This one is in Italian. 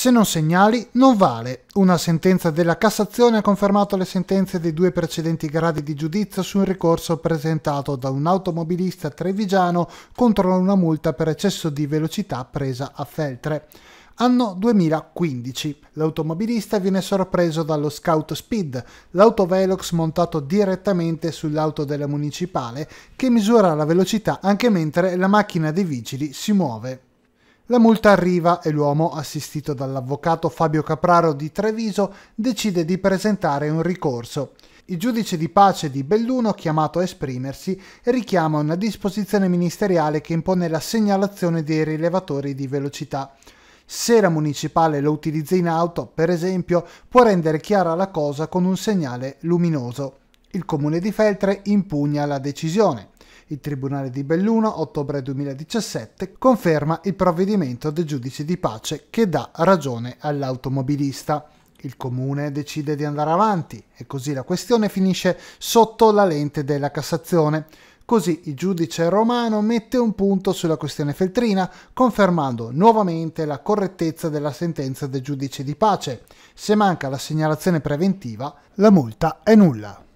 Se non segnali, non vale. Una sentenza della Cassazione ha confermato le sentenze dei due precedenti gradi di giudizio su un ricorso presentato da un automobilista trevigiano contro una multa per eccesso di velocità presa a Feltre. Anno 2015. L'automobilista viene sorpreso dallo Scout Speed, l'autovelox montato direttamente sull'auto della municipale, che misura la velocità anche mentre la macchina dei vigili si muove. La multa arriva e l'uomo, assistito dall'avvocato Fabio Capraro di Treviso, decide di presentare un ricorso. Il giudice di pace di Belluno, chiamato a esprimersi, richiama una disposizione ministeriale che impone la segnalazione dei rilevatori di velocità. Se la municipale lo utilizza in auto, per esempio, può rendere chiara la cosa con un segnale luminoso. Il comune di Feltre impugna la decisione. Il Tribunale di Belluno, ottobre 2017, conferma il provvedimento del giudice di pace che dà ragione all'automobilista. Il comune decide di andare avanti e così la questione finisce sotto la lente della Cassazione. Così il giudice romano mette un punto sulla questione feltrina, confermando nuovamente la correttezza della sentenza del giudice di pace. Se manca la segnalazione preventiva, la multa è nulla.